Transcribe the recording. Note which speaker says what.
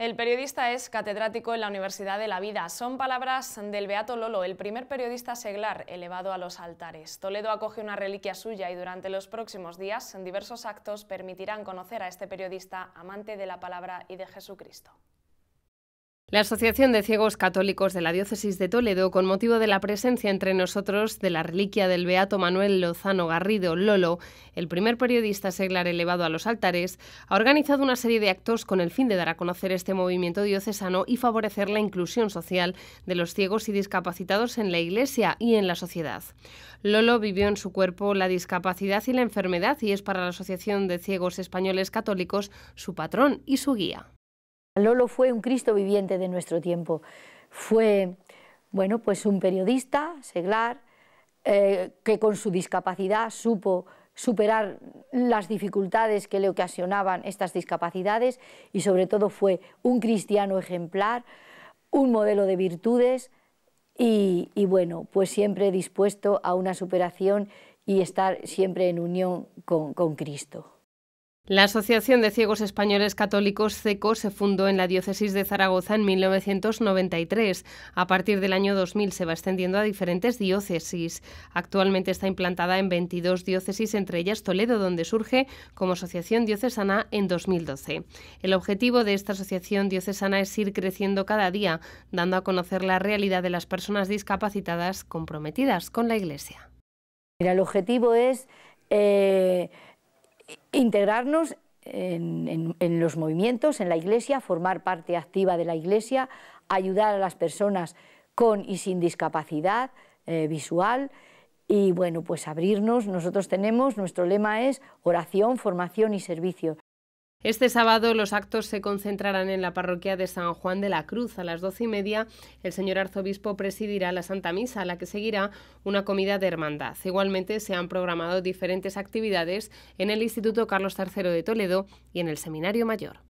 Speaker 1: El periodista es catedrático en la Universidad de la Vida. Son palabras del Beato Lolo, el primer periodista seglar elevado a los altares. Toledo acoge una reliquia suya y durante los próximos días diversos actos permitirán conocer a este periodista amante de la palabra y de Jesucristo.
Speaker 2: La Asociación de Ciegos Católicos de la Diócesis de Toledo, con motivo de la presencia entre nosotros de la reliquia del Beato Manuel Lozano Garrido Lolo, el primer periodista seglar elevado a los altares, ha organizado una serie de actos con el fin de dar a conocer este movimiento diocesano y favorecer la inclusión social de los ciegos y discapacitados en la Iglesia y en la sociedad. Lolo vivió en su cuerpo la discapacidad y la enfermedad y es para la Asociación de Ciegos Españoles Católicos su patrón y su guía.
Speaker 3: Lolo fue un Cristo viviente de nuestro tiempo. Fue, bueno, pues un periodista, seglar, eh, que con su discapacidad supo superar las dificultades que le ocasionaban estas discapacidades y sobre todo fue un cristiano ejemplar, un modelo de virtudes y, bueno, pues siempre dispuesto a una superación y estar siempre en unión con Cristo.
Speaker 2: La Asociación de Ciegos Españoles Católicos CECO se fundó en la diócesis de Zaragoza en 1993. A partir del año 2000 se va extendiendo a diferentes diócesis. Actualmente está implantada en 22 diócesis, entre ellas Toledo, donde surge como Asociación Diocesana en 2012. El objetivo de esta Asociación Diocesana es ir creciendo cada día, dando a conocer la realidad de las personas
Speaker 3: discapacitadas comprometidas con la Iglesia. el objetivo es... Eh, integrarnos en, los movimientos, en la iglesia, formar parte activa de la iglesia, ayudar a las personas con y sin discapacidad eh, visual y bueno, pues abrirnos. Nosotros tenemos, nuestro lema es oración, formación y servicio.
Speaker 2: Este sábado los actos se concentrarán en la parroquia de San Juan de la Cruz. A las doce y media, el señor arzobispo presidirá la Santa Misa, a la que seguirá una comida de hermandad. Igualmente, se han programado diferentes actividades en el Instituto Carlos III de Toledo y en el Seminario Mayor.